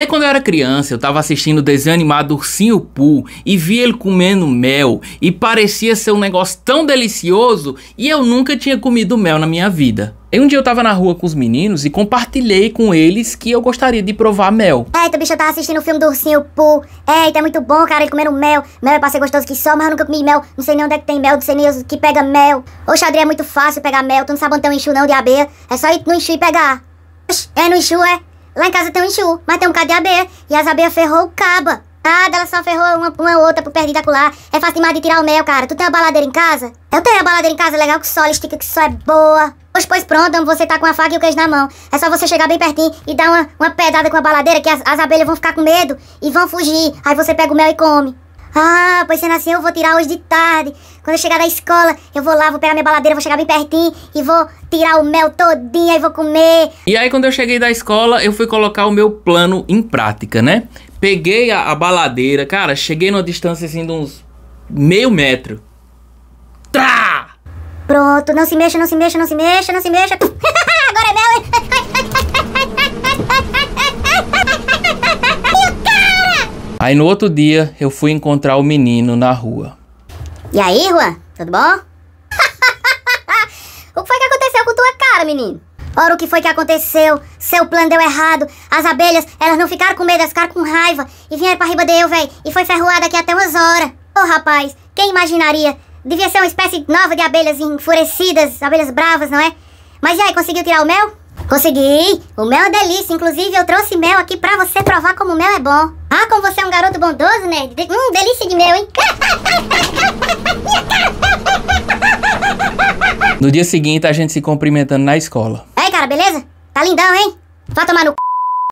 Aí quando eu era criança, eu tava assistindo o desenho animado Ursinho Poo e vi ele comendo mel e parecia ser um negócio tão delicioso e eu nunca tinha comido mel na minha vida. E um dia eu tava na rua com os meninos e compartilhei com eles que eu gostaria de provar mel. Eita, bicho, eu tava assistindo o filme do Ursinho Poo. Eita, é muito bom, cara, ele comendo mel. Mel é pra ser gostoso que só, mas eu nunca comi mel. Não sei nem onde é que tem mel, não sei nem que pega mel. Ô, xadrez, é muito fácil pegar mel. Tu não sabe onde tem um enxu não de abelha. É só ir no enxu e pegar. É no enxu, é? Lá em casa tem um enxu, mas tem um cadê de E as abelhas ferrou o caba. Nada, ela só ferrou uma, uma outra pro perdida acular. É fácil demais de tirar o mel, cara. Tu tem uma baladeira em casa? Eu tenho a baladeira em casa, legal que só, estica que só é boa. Pois, pois pronto, você tá com a faca e o queijo na mão. É só você chegar bem pertinho e dar uma, uma pedada com a baladeira que as, as abelhas vão ficar com medo e vão fugir. Aí você pega o mel e come. Ah, pois sendo assim eu vou tirar hoje de tarde. Quando eu chegar da escola, eu vou lá, vou pegar minha baladeira, vou chegar bem pertinho e vou tirar o mel todinho e vou comer. E aí quando eu cheguei da escola, eu fui colocar o meu plano em prática, né? Peguei a, a baladeira, cara, cheguei numa distância assim de uns meio metro. Trá! Pronto, não se mexa, não se mexa, não se mexa, não se mexa. Aí no outro dia eu fui encontrar o menino na rua. E aí, Juan? Tudo bom? o que foi que aconteceu com tua cara, menino? Ora, o que foi que aconteceu? Seu plano deu errado. As abelhas, elas não ficaram com medo, elas ficaram com raiva. E vieram pra riba de eu, véi. E foi ferroada aqui até umas horas. Ô, oh, rapaz, quem imaginaria? Devia ser uma espécie nova de abelhas enfurecidas, abelhas bravas, não é? Mas e aí, conseguiu tirar o mel? Consegui! O mel é delícia, inclusive eu trouxe mel aqui pra você provar como o mel é bom. Ah, como você é um garoto bondoso, né? De hum, delícia de mel, hein? No dia seguinte, a gente se cumprimentando na escola. Ei, cara, beleza? Tá lindão, hein? Vai tomar no c...